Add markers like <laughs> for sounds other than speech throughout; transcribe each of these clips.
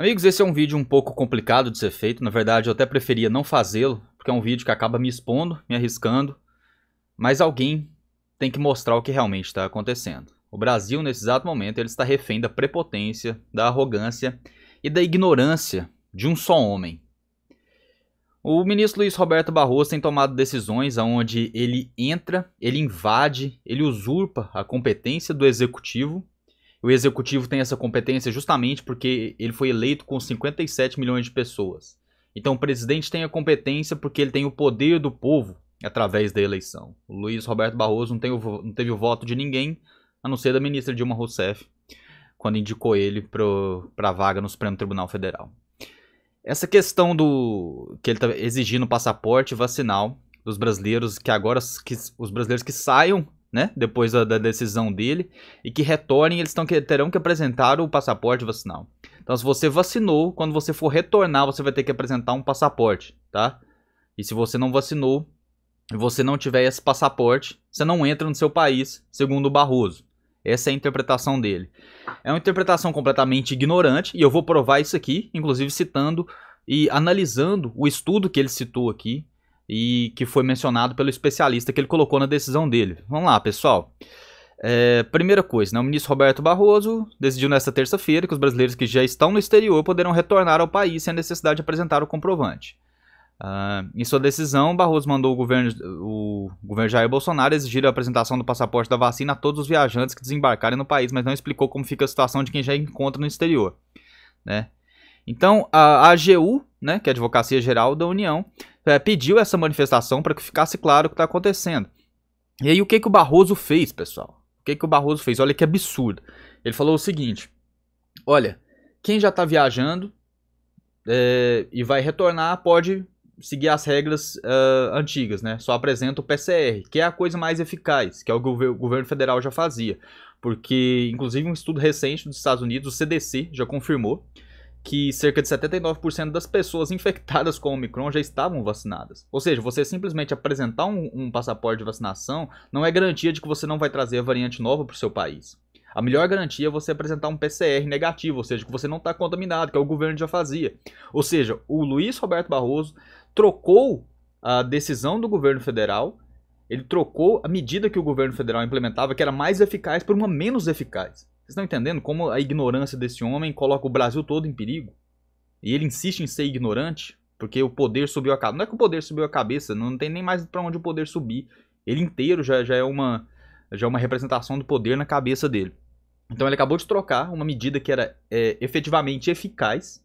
Amigos, esse é um vídeo um pouco complicado de ser feito. Na verdade, eu até preferia não fazê-lo, porque é um vídeo que acaba me expondo, me arriscando. Mas alguém tem que mostrar o que realmente está acontecendo. O Brasil, nesse exato momento, ele está refém da prepotência, da arrogância e da ignorância de um só homem. O ministro Luiz Roberto Barroso tem tomado decisões onde ele entra, ele invade, ele usurpa a competência do executivo o executivo tem essa competência justamente porque ele foi eleito com 57 milhões de pessoas. Então o presidente tem a competência porque ele tem o poder do povo através da eleição. O Luiz Roberto Barroso não, o, não teve o voto de ninguém, a não ser da ministra Dilma Rousseff, quando indicou ele para a vaga no Supremo Tribunal Federal. Essa questão do que ele está exigindo passaporte vacinal dos brasileiros que agora que os brasileiros que saiam né? Depois da, da decisão dele. E que retornem, eles tão, terão que apresentar o passaporte vacinal. Então, se você vacinou, quando você for retornar, você vai ter que apresentar um passaporte, tá? E se você não vacinou e você não tiver esse passaporte, você não entra no seu país, segundo o Barroso. Essa é a interpretação dele. É uma interpretação completamente ignorante, e eu vou provar isso aqui, inclusive citando e analisando o estudo que ele citou aqui, e que foi mencionado pelo especialista que ele colocou na decisão dele. Vamos lá, pessoal. É, primeira coisa, né? o ministro Roberto Barroso decidiu nesta terça-feira que os brasileiros que já estão no exterior poderão retornar ao país sem a necessidade de apresentar o comprovante. Uh, em sua decisão, Barroso mandou o governo, o governo Jair Bolsonaro exigir a apresentação do passaporte da vacina a todos os viajantes que desembarcarem no país, mas não explicou como fica a situação de quem já encontra no exterior. Né? Então, a AGU, né, que é a Advocacia Geral da União, é, pediu essa manifestação para que ficasse claro o que está acontecendo. E aí, o que, que o Barroso fez, pessoal? O que, que o Barroso fez? Olha que absurdo. Ele falou o seguinte: olha, quem já está viajando é, e vai retornar pode seguir as regras uh, antigas, né? Só apresenta o PCR, que é a coisa mais eficaz, que é o que o governo federal já fazia. Porque, inclusive, um estudo recente dos Estados Unidos, o CDC, já confirmou que cerca de 79% das pessoas <laughs> infectadas com o Omicron já estavam vacinadas. Ou seja, você simplesmente apresentar um, um passaporte de vacinação não é garantia de que você não vai trazer a variante nova para o seu país. A melhor garantia é você apresentar um PCR negativo, ou seja, que você não está contaminado, que é o governo já fazia. Ou seja, o Luiz Roberto Barroso trocou a decisão do governo federal, ele trocou a medida que o governo federal implementava, que era mais eficaz, por uma menos eficaz. Vocês estão entendendo como a ignorância desse homem coloca o Brasil todo em perigo? E ele insiste em ser ignorante, porque o poder subiu a cabeça. Não é que o poder subiu a cabeça, não tem nem mais para onde o poder subir. Ele inteiro já, já é uma já é uma representação do poder na cabeça dele. Então ele acabou de trocar uma medida que era é, efetivamente eficaz,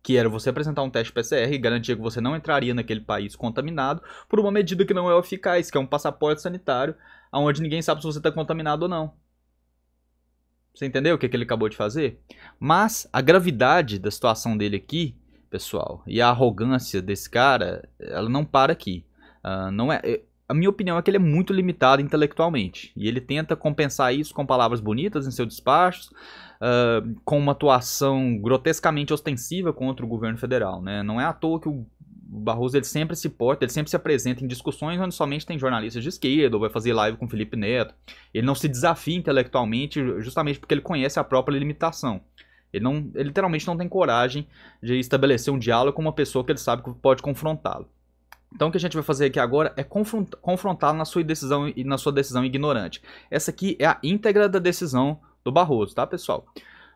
que era você apresentar um teste PCR e garantir que você não entraria naquele país contaminado, por uma medida que não é eficaz, que é um passaporte sanitário, onde ninguém sabe se você está contaminado ou não. Você entendeu o que, que ele acabou de fazer? Mas a gravidade da situação dele aqui, pessoal, e a arrogância desse cara, ela não para aqui. Uh, não é, é, a minha opinião é que ele é muito limitado intelectualmente. E ele tenta compensar isso com palavras bonitas em seus despachos, uh, com uma atuação grotescamente ostensiva contra o governo federal. Né? Não é à toa que o o Barroso ele sempre se porta, ele sempre se apresenta em discussões onde somente tem jornalistas de esquerda, ou vai fazer live com Felipe Neto. Ele não se desafia intelectualmente justamente porque ele conhece a própria limitação. Ele, não, ele literalmente não tem coragem de estabelecer um diálogo com uma pessoa que ele sabe que pode confrontá-lo. Então o que a gente vai fazer aqui agora é confrontá-lo na sua decisão e na sua decisão ignorante. Essa aqui é a íntegra da decisão do Barroso, tá, pessoal?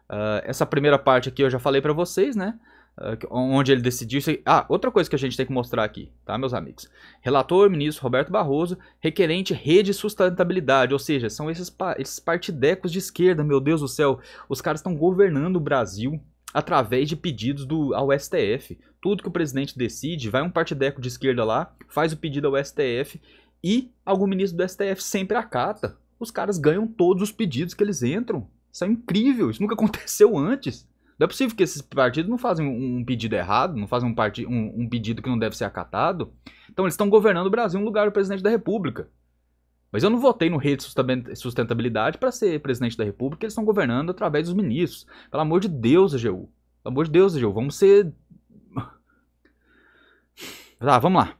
Uh, essa primeira parte aqui eu já falei para vocês, né? Ah, onde ele decidiu. isso. Ah, outra coisa que a gente tem que mostrar aqui, tá, meus amigos? Relator, ministro Roberto Barroso, requerente rede sustentabilidade, ou seja, são esses, esses partidecos de esquerda, meu Deus do céu. Os caras estão governando o Brasil através de pedidos do, ao STF. Tudo que o presidente decide, vai um partideco de esquerda lá, faz o pedido ao STF e algum ministro do STF sempre acata. Os caras ganham todos os pedidos que eles entram. Isso é incrível, isso nunca <laughs> aconteceu antes. Não é possível que esses partidos não fazem um pedido errado, não fazem um, partido, um, um pedido que não deve ser acatado. Então eles estão governando o Brasil no lugar do presidente da República. Mas eu não votei no Rede Sustentabilidade para ser presidente da República, eles estão governando através dos ministros. Pelo amor de Deus, AGU. Pelo amor de Deus, AGU. Vamos ser. Tá, <laughs> vamos lá.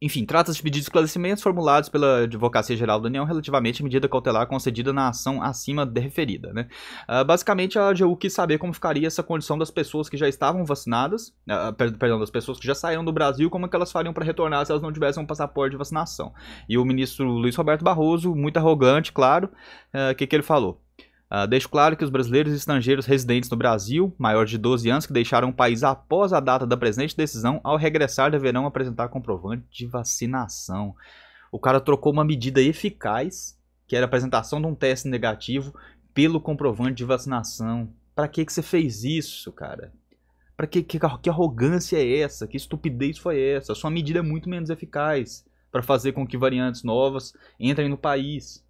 Enfim, trata-se de pedidos de esclarecimentos formulados pela Advocacia Geral da União relativamente à medida cautelar concedida na ação acima referida. Né? Uh, basicamente, a AGU quis saber como ficaria essa condição das pessoas que já estavam vacinadas, uh, perdão, das pessoas que já saíram do Brasil, como é que elas fariam para retornar se elas não tivessem um passaporte de vacinação. E o ministro Luiz Roberto Barroso, muito arrogante, claro, ah, o uh, que, que ele falou? Uh, deixo claro que os brasileiros e estrangeiros residentes no Brasil, maiores de 12 anos, que deixaram o país após a data da presente decisão, ao regressar deverão apresentar comprovante de vacinação. O cara trocou uma medida eficaz, que era a apresentação de um teste negativo, pelo comprovante de vacinação. Para que, que você fez isso, cara? Para que, que, que arrogância é essa? Que estupidez foi essa? A sua medida é muito menos eficaz para fazer com que variantes novas entrem no país.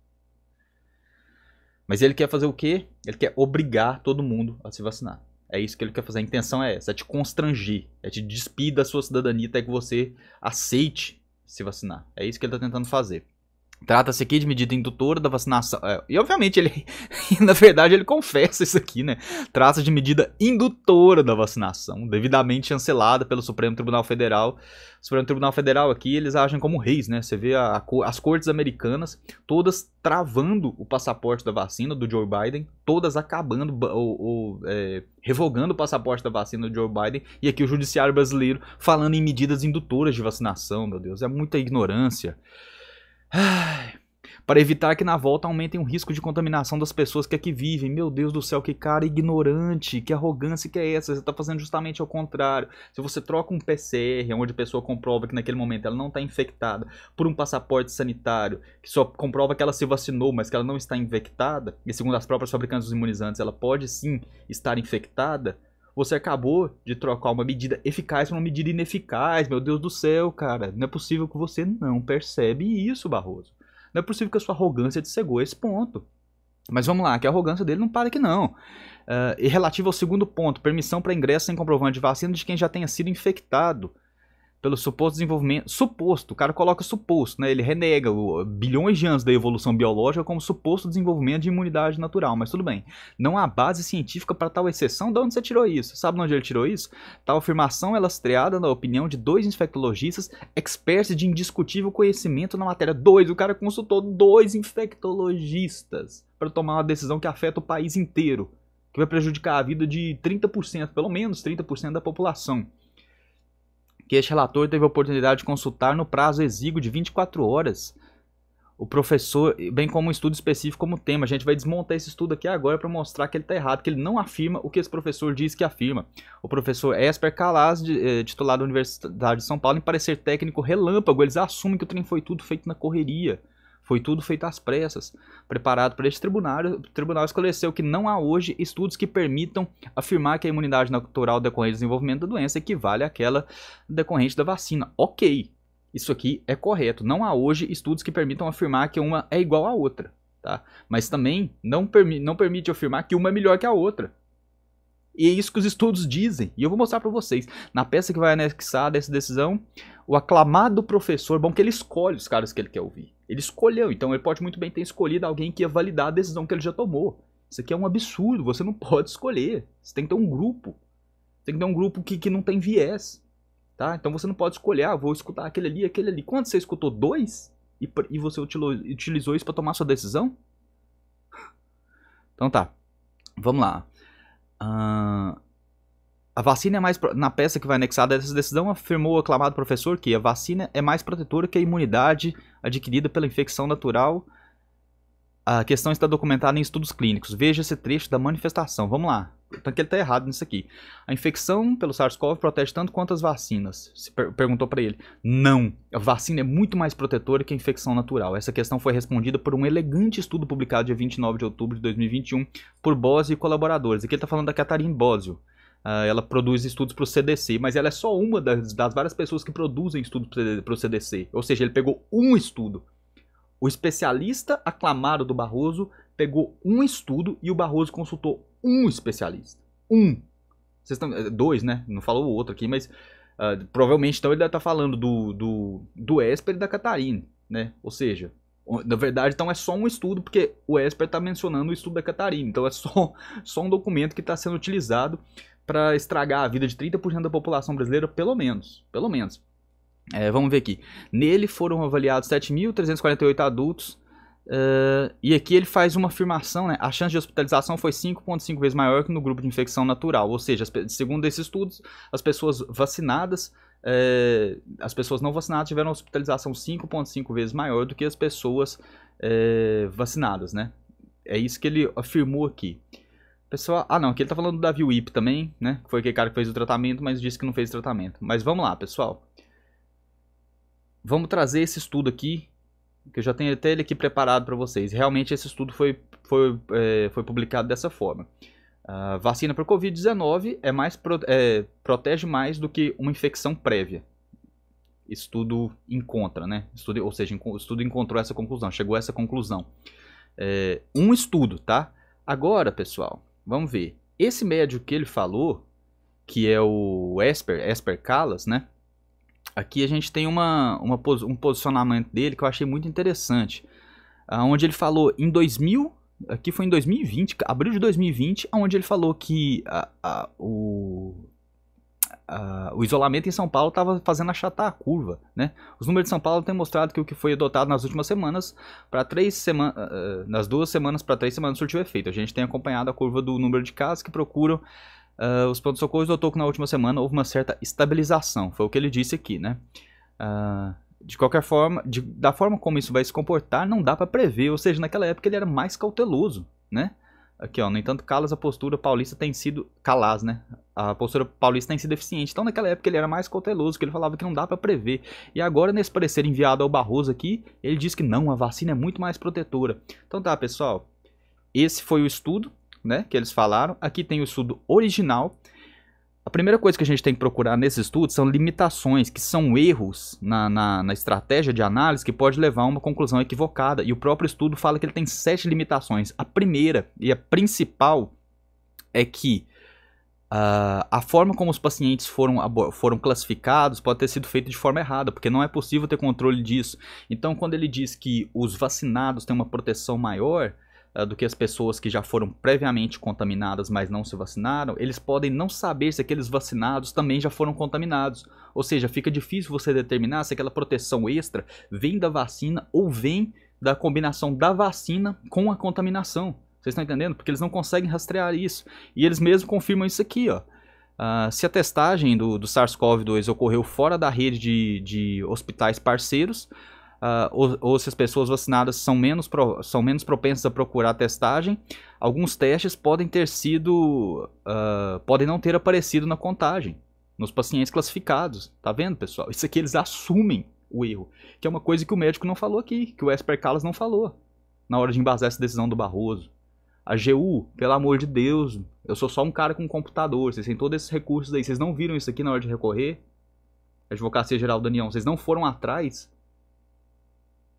Mas ele quer fazer o quê? Ele quer obrigar todo mundo a se vacinar. É isso que ele quer fazer. A intenção é essa: é te constranger, é te despir da sua cidadania até que você aceite se vacinar. É isso que ele está tentando fazer. Trata-se aqui de medida indutora da vacinação. É, e obviamente ele, <laughs> na verdade, ele confessa isso aqui, né? Trata-se de medida indutora da vacinação, devidamente chancelada pelo Supremo Tribunal Federal. O Supremo Tribunal Federal aqui, eles agem como reis, né? Você vê a, a, as cortes americanas todas travando o passaporte da vacina do Joe Biden, todas acabando ou, ou é, revogando o passaporte da vacina do Joe Biden, e aqui o judiciário brasileiro falando em medidas indutoras de vacinação, meu Deus, é muita ignorância para evitar que na volta aumentem o risco de contaminação das pessoas que aqui vivem. Meu Deus do céu, que cara ignorante, que arrogância que é essa? Você está fazendo justamente ao contrário. Se você troca um PCR, onde a pessoa comprova que naquele momento ela não está infectada, por um passaporte sanitário, que só comprova que ela se vacinou, mas que ela não está infectada, e segundo as próprias fabricantes dos imunizantes, ela pode sim estar infectada, você acabou de trocar uma medida eficaz por uma medida ineficaz. Meu Deus do céu, cara. Não é possível que você não percebe isso, Barroso. Não é possível que a sua arrogância te cegou a esse ponto. Mas vamos lá, que a arrogância dele não para aqui não. Uh, e relativo ao segundo ponto, permissão para ingresso sem comprovante de vacina de quem já tenha sido infectado pelo suposto desenvolvimento. Suposto, o cara coloca suposto, né? Ele renega bilhões de anos da evolução biológica como suposto desenvolvimento de imunidade natural, mas tudo bem. Não há base científica para tal exceção. De onde você tirou isso? Sabe de onde ele tirou isso? Tal afirmação é lastreada na opinião de dois infectologistas, experts de indiscutível conhecimento na matéria. Dois, o cara consultou dois infectologistas para tomar uma decisão que afeta o país inteiro, que vai prejudicar a vida de 30%, pelo menos 30% da população que este relator teve a oportunidade de consultar no prazo exíguo de 24 horas. O professor, bem como um estudo específico como tema. A gente vai desmontar esse estudo aqui agora para mostrar que ele está errado, que ele não afirma o que esse professor diz que afirma. O professor Esper Calaz, eh, titulado da Universidade de São Paulo, em parecer técnico relâmpago, eles assumem que o trem foi tudo feito na correria. Foi tudo feito às pressas, preparado para este tribunal. O tribunal esclareceu que não há hoje estudos que permitam afirmar que a imunidade natural decorrente do desenvolvimento da doença equivale àquela decorrente da vacina. Ok, isso aqui é correto. Não há hoje estudos que permitam afirmar que uma é igual à outra. Tá? Mas também não, permi não permite afirmar que uma é melhor que a outra. E é isso que os estudos dizem. E eu vou mostrar para vocês. Na peça que vai anexar dessa decisão, o aclamado professor, bom que ele escolhe os caras que ele quer ouvir. Ele escolheu, então ele pode muito bem ter escolhido alguém que ia validar a decisão que ele já tomou. Isso aqui é um absurdo, você não pode escolher. Você tem que ter um grupo. Tem que ter um grupo que, que não tem viés. Tá? Então você não pode escolher, ah, vou escutar aquele ali, aquele ali. Quando você escutou dois e, e você utilizou isso para tomar sua decisão? Então tá, vamos lá a vacina é mais. Na peça que vai anexada a essa decisão, afirmou o aclamado professor que a vacina é mais protetora que a imunidade adquirida pela infecção natural a questão está documentada em estudos clínicos. Veja esse trecho da manifestação. Vamos lá. Então que ele está errado nisso aqui. A infecção pelo SARS-CoV protege tanto quanto as vacinas. Se per perguntou para ele. Não. A vacina é muito mais protetora que a infecção natural. Essa questão foi respondida por um elegante estudo publicado dia 29 de outubro de 2021 por Bose e colaboradores. Aqui ele está falando da Catarine Bosio. Uh, ah, ela produz estudos para o CDC, mas ela é só uma das, das várias pessoas que produzem estudos para o CDC. Ou seja, ele pegou um estudo o especialista aclamado do Barroso pegou um estudo e o Barroso consultou um especialista. Um. Vocês estão. É, dois, né? Não falou o outro aqui, mas. Uh, provavelmente então ele deve estar tá falando do, do, do Esper e da Catarina, né? Ou seja, na verdade, então é só um estudo, porque o Esper está mencionando o estudo da Catarina. Então é só, <laughs> só um documento que está sendo utilizado para estragar a vida de 30% da população brasileira, pelo menos. Pelo menos. É, vamos ver aqui. Nele foram avaliados 7.348 adultos. Uh, e aqui ele faz uma afirmação, né? A chance de hospitalização foi 5,5 vezes maior que no grupo de infecção natural. Ou seja, segundo esses estudos, as pessoas vacinadas, uh, as pessoas não vacinadas tiveram hospitalização 5,5 vezes maior do que as pessoas uh, vacinadas, né? É isso que ele afirmou aqui. Pessoal, ah não, aqui ele tá falando do Davi Wip também, né? Que foi aquele cara que fez o tratamento, mas disse que não fez o tratamento. Mas vamos lá, pessoal vamos trazer esse estudo aqui, que eu já tenho até ele aqui preparado para vocês. Realmente esse estudo foi, foi, é, foi publicado dessa forma. A vacina para o Covid-19 é mais, é, protege mais do que uma infecção prévia. Estudo encontra, né? Estudo, ou seja, estudo encontrou essa conclusão, chegou a essa conclusão. É, um estudo, tá? Agora, pessoal, vamos ver. Esse médico que ele falou, que é o Esper, Esper Callas, né? Aqui a gente tem uma, uma um posicionamento dele que eu achei muito interessante. Ah, onde ele falou em 2000, aqui foi em 2020, abril de 2020, onde ele falou que a, a, o, a, o isolamento em São Paulo estava fazendo achatar a curva. Né? Os números de São Paulo têm mostrado que o que foi adotado nas últimas semanas, para três semanas, ah, ah, nas duas semanas para três semanas surtiu efeito. A gente tem acompanhado a curva do número de casos que procuram Uh, os pronto-socorros notou que na última semana houve uma certa estabilização, foi o que ele disse aqui, né? Uh, de qualquer forma, de, da forma como isso vai se comportar, não dá para prever, ou seja, naquela época ele era mais cauteloso, né? Aqui, ó, no entanto, Calas, a postura paulista tem sido. Calas, né? A postura paulista tem sido eficiente. Então, naquela época, ele era mais cauteloso, que ele falava que não dá para prever. E agora, nesse parecer enviado ao Barroso aqui, ele diz que não, a vacina é muito mais protetora. Então, tá, pessoal. Esse foi o estudo né, que eles falaram. Aqui tem o estudo original. A primeira coisa que a gente tem que procurar nesse estudo são limitações, que são erros na, na, na, estratégia de análise que pode levar a uma conclusão equivocada. E o próprio estudo fala que ele tem sete limitações. A primeira e a principal é que uh, a forma como os pacientes foram, foram classificados pode ter sido feita de forma errada, porque não é possível ter controle disso. Então, quando ele diz que os vacinados têm uma proteção maior ah, do que as pessoas que já foram previamente contaminadas, mas não se vacinaram, eles podem não saber se aqueles vacinados também já foram contaminados. Ou seja, fica difícil você determinar se aquela proteção extra vem da vacina ou vem da combinação da vacina com a contaminação. Vocês estão entendendo? Porque eles não conseguem rastrear isso. E eles mesmos confirmam isso aqui, ó. Uh, se a testagem do, do SARS-CoV-2 ocorreu fora da rede de, de hospitais parceiros, Uh, ou, ou, se as pessoas vacinadas são menos, pro, são menos propensas a procurar testagem, alguns testes podem ter sido. Uh, podem não ter aparecido na contagem, nos pacientes classificados. Tá vendo, pessoal? Isso aqui eles assumem o erro, que é uma coisa que o médico não falou aqui, que o Esper Callas não falou na hora de embasar essa decisão do Barroso. A GU, pelo amor de Deus, eu sou só um cara com um computador, vocês têm todos esses recursos aí, vocês não viram isso aqui na hora de recorrer? A Advocacia Geral da União, vocês não foram atrás?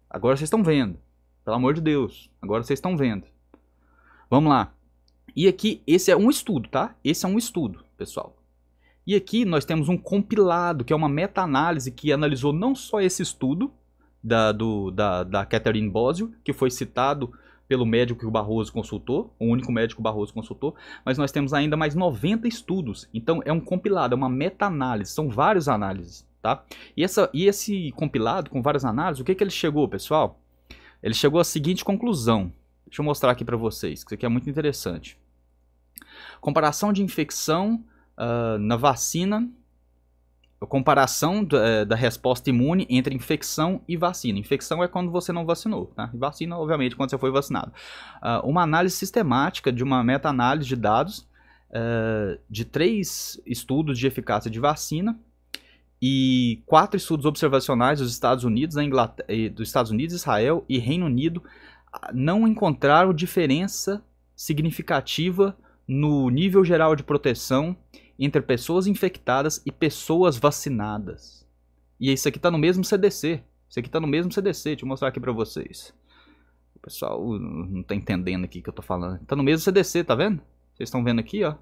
Agora vocês estão vendo. Pelo amor de Deus. Agora vocês estão vendo. Vamos lá. E aqui, esse é um estudo, tá? Esse é um estudo, pessoal. E aqui nós temos um compilado, que é uma meta-análise que analisou não só esse estudo da, do, da, da Catherine Bosio, que foi citado pelo médico que o Barroso consultou, o único médico que o Barroso consultou, mas nós temos ainda mais 90 estudos. Então é um compilado, é uma meta-análise, são várias análises tá? E, essa, e esse compilado com várias análises, o que, que ele chegou, pessoal? Ele chegou à seguinte conclusão. Deixa eu mostrar aqui para vocês, que isso aqui é muito interessante. Comparação de infecção uh, na vacina, comparação da, eh, da, resposta imune entre infecção e vacina. Infecção é quando você não vacinou, tá? vacina, obviamente, quando você foi vacinado. Uh, uma análise sistemática de uma meta-análise de dados uh, de três estudos de eficácia de vacina e quatro estudos observacionais dos Estados Unidos, da Inglaterra, eh, dos Estados Unidos, Israel e Reino Unido ah, não encontraram diferença significativa no nível geral de proteção entre pessoas infectadas e pessoas vacinadas. E isso aqui está no mesmo CDC. Isso aqui está no mesmo CDC. Deixa eu mostrar aqui para vocês. O pessoal uh, não está entendendo aqui o que eu estou falando. Está no mesmo CDC, tá vendo? Vocês estão vendo aqui, ó.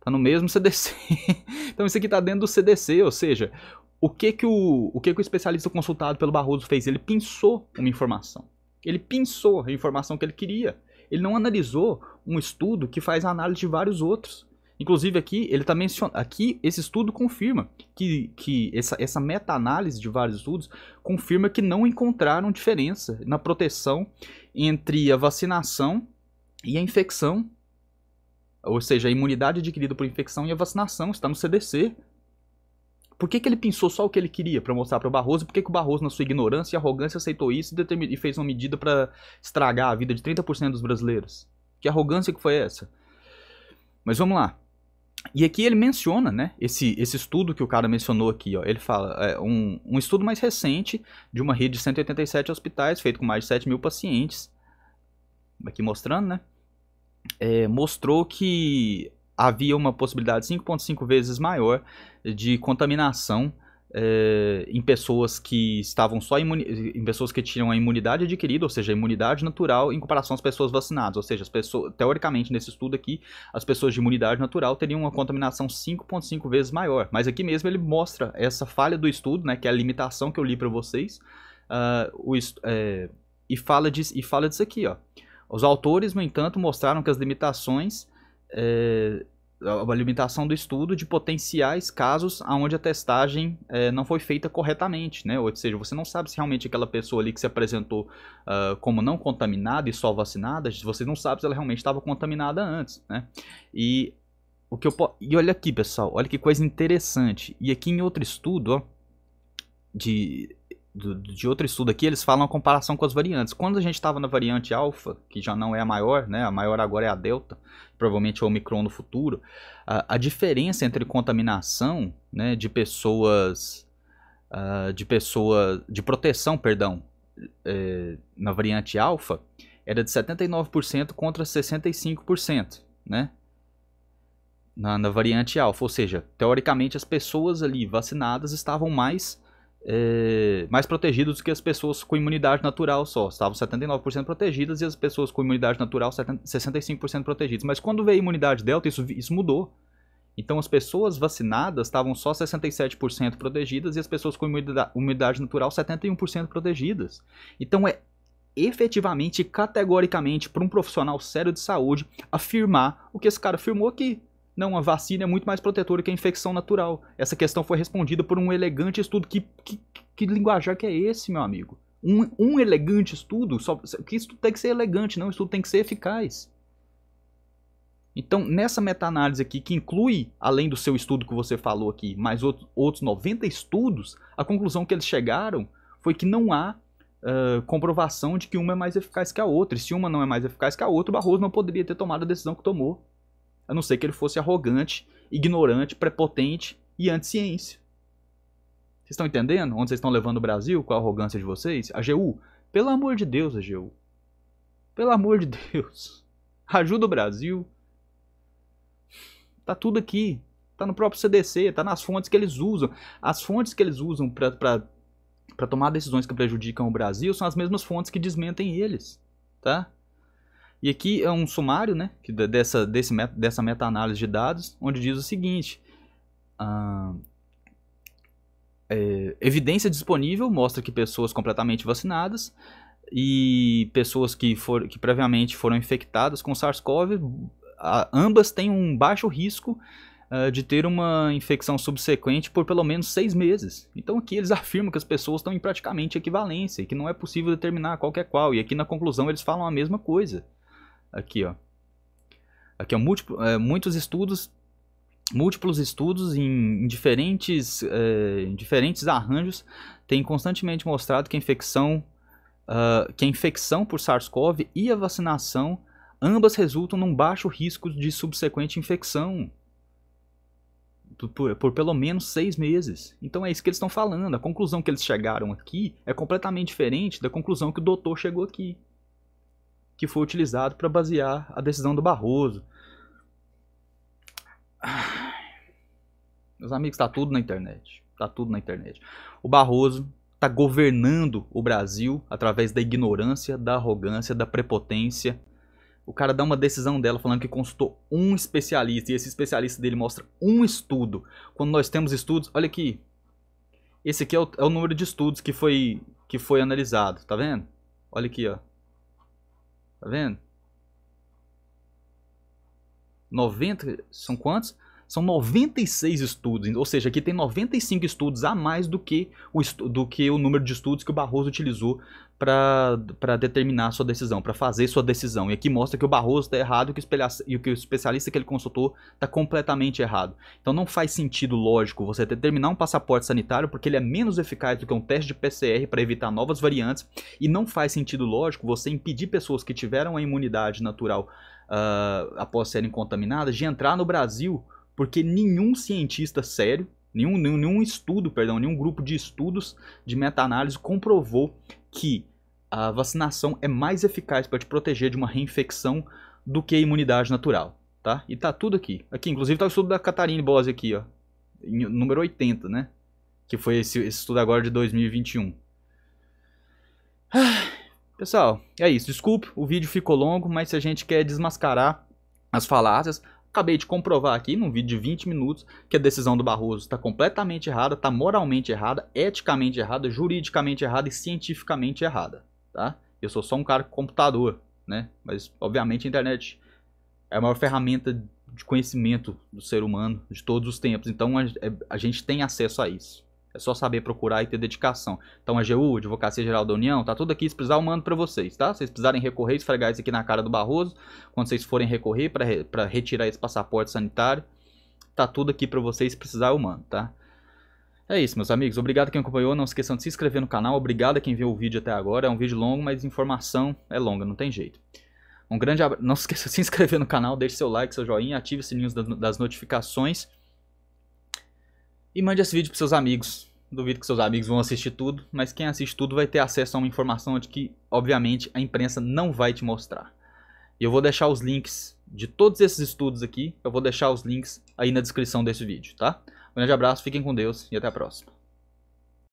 Tá no mesmo CDC. <laughs> então isso aqui tá dentro do CDC, ou seja, o que que o, o que que o especialista consultado pelo Barroso fez? Ele pinçou uma informação. Ele pinçou a informação que ele queria. Ele não analisou um estudo que faz a análise de vários outros. Inclusive aqui, ele tá aqui esse estudo confirma que, que essa, essa meta-análise de vários estudos confirma que não encontraram diferença na proteção entre a vacinação e a infecção ou seja, a imunidade adquirida por infecção e a vacinação, está no CDC. Por que, que ele pensou só o que ele queria para mostrar para o Barroso? Por que, que o Barroso, na sua ignorância e arrogância, aceitou isso e, e fez uma medida para estragar a vida de 30% dos brasileiros? Que arrogância que foi essa? Mas vamos lá. E aqui ele menciona, né, esse, esse estudo que o cara mencionou aqui, ó, ele fala, é, um, um estudo mais recente de uma rede de 187 hospitais, feito com mais de 7 mil pacientes, aqui mostrando, né, é, mostrou que havia uma possibilidade 5,5 vezes maior de contaminação é, em pessoas que estavam só em pessoas que tinham a imunidade adquirida, ou seja, a imunidade natural, em comparação às pessoas vacinadas. Ou seja, pessoas, teoricamente, nesse estudo aqui, as pessoas de imunidade natural teriam uma contaminação 5,5 vezes maior. Mas aqui mesmo ele mostra essa falha do estudo, né, que é a limitação que eu li para vocês, uh, o, é, e, fala disso, e fala disso aqui, ó. Os autores, no entanto, mostraram que as limitações, é, a limitação do estudo de potenciais casos onde a testagem é, não foi feita corretamente, né? Ou seja, você não sabe se realmente aquela pessoa ali que se apresentou uh, como não contaminada e só vacinada, você não sabe se ela realmente estava contaminada antes, né? E o que eu po... E olha aqui, pessoal, olha que coisa interessante. E aqui em outro estudo, ó, de do, de outro estudo aqui, eles falam a comparação com as variantes. Quando a gente estava na variante alfa, que já não é a maior, né? A maior agora é a delta, provavelmente é o Omicron no futuro. A, a diferença entre contaminação, né, de pessoas, uh, de pessoa, de proteção, perdão, é, na variante alfa, era de 79% contra 65%, né? Na, na variante alfa, ou seja, teoricamente as pessoas ali vacinadas estavam mais é, mais protegidos do que as pessoas com imunidade natural só. Estavam 79% protegidas e as pessoas com imunidade natural 65% protegidas. Mas quando veio a imunidade delta, isso, isso mudou. Então as pessoas vacinadas estavam só 67% protegidas e as pessoas com imunidade, imunidade natural 71% protegidas. Então é efetivamente, categoricamente, para um profissional sério de saúde afirmar o que esse cara afirmou aqui. Não, a vacina é muito mais protetora que a infecção natural. Essa questão foi respondida por um elegante estudo. Que, que, que linguajar que é esse, meu amigo? Um, um elegante estudo? Só, que estudo tem que ser elegante, não. Estudo tem que ser eficaz. Então, nessa meta-análise aqui, que inclui, além do seu estudo que você falou aqui, mais outro, outros 90 estudos, a conclusão que eles chegaram foi que não há uh, comprovação de que uma é mais eficaz que a outra. E se uma não é mais eficaz que a outra, o Barroso não poderia ter tomado a decisão que tomou a não ser que ele fosse arrogante, ignorante, prepotente e anti-ciência. Vocês estão entendendo onde vocês estão levando o Brasil com a arrogância de vocês? A AGU, pelo amor de Deus, a AGU. Pelo amor de Deus. Ajuda o Brasil. Tá tudo aqui. Tá no próprio CDC, tá nas fontes que eles usam. As fontes que eles usam para tomar decisões que prejudicam o Brasil são as mesmas fontes que desmentem eles, tá? E aqui é um sumário né, que dessa, meta, dessa meta-análise de dados, onde diz o seguinte. Ah, é, evidência disponível mostra que pessoas completamente vacinadas e pessoas que, for, que previamente foram infectadas com SARS-CoV, ambas têm um baixo risco uh, de ter uma infecção subsequente por pelo menos seis meses. Então aqui eles <laughs> afirmam que as pessoas estão em praticamente equivalência, que não é possível determinar qual é qual, e aqui na conclusão eles falam a mesma coisa. Aqui, ó. Aqui, ó, múltiplo, é, muitos estudos, múltiplos estudos em, em diferentes, é, em diferentes arranjos têm constantemente mostrado que a infecção, uh, que a infecção por SARS-CoV e a vacinação ambas resultam num baixo risco de subsequente infecção. Por, por, pelo menos seis meses. Então é isso que eles estão falando. A conclusão que eles chegaram aqui é completamente diferente da conclusão que o doutor chegou aqui que foi utilizado para basear a decisão do Barroso. Meus amigos, está tudo na internet. Está tudo na internet. O Barroso está governando o Brasil através da ignorância, da arrogância, da prepotência. O cara dá uma decisão dela falando que consultou um especialista e esse especialista dele mostra um estudo. Quando nós temos estudos, olha aqui. Esse aqui é o, é o número de estudos que foi que foi analisado, tá vendo? Olha aqui, ó. Tá vendo? 90 são quantos? São 96 estudos, ou seja, aqui tem 95 estudos a mais do que o, do que o número de estudos que o Barroso utilizou para determinar sua decisão, para fazer sua decisão. E aqui mostra que o Barroso está errado que e que o especialista que ele consultou está completamente errado. Então não faz sentido lógico você determinar um passaporte sanitário porque ele é menos eficaz do que um teste de PCR para evitar novas variantes e não faz sentido lógico você impedir pessoas que tiveram a imunidade natural uh, após serem contaminadas de entrar no Brasil porque nenhum cientista sério Nenhum, nenhum, estudo, perdão, nenhum grupo de estudos de meta-análise comprovou que a vacinação é mais eficaz para te proteger de uma reinfecção do que a imunidade natural, tá? E tá tudo aqui. Aqui, inclusive, tá o estudo da Catarine Bose aqui, ó. Número 80, né? Que foi esse, esse estudo agora de 2021. Ah, pessoal, é isso. Desculpe, o vídeo ficou longo, mas se a gente quer desmascarar as falácias, Acabei de comprovar aqui num vídeo de 20 minutos que a decisão do Barroso está completamente errada, está moralmente errada, eticamente errada, juridicamente errada e cientificamente errada, tá? Eu sou só um cara com computador, né? Mas obviamente a internet é a maior ferramenta de conhecimento do ser humano de todos os tempos, então a é, gente tem acesso a isso. É só saber procurar e ter dedicação. Então a GU, Advocacia Geral da União, tá tudo aqui. Se precisar, eu mando para vocês, tá? Se vocês precisarem recorrer, esfregar isso aqui na cara do Barroso. Quando vocês forem recorrer para retirar esse passaporte sanitário, tá tudo aqui para vocês. Se precisar, eu mando, tá? É isso, meus amigos. Obrigado quem acompanhou. Não esqueçam de se inscrever no canal. Obrigado a quem viu o vídeo até agora. É um vídeo longo, mas informação é longa, não tem jeito. Um grande abraço. <laughs> Não esqueça de se inscrever no canal, deixe seu like, seu joinha, ative o sininho das notificações. E mande esse vídeo para seus amigos. Duvido que seus amigos vão assistir tudo, mas quem assiste tudo vai ter acesso a uma informação de que, obviamente, a imprensa não vai te mostrar. E eu vou deixar os links de todos esses estudos aqui, eu vou deixar os links aí na descrição desse vídeo, tá? Um grande abraço, fiquem com Deus e até a próxima.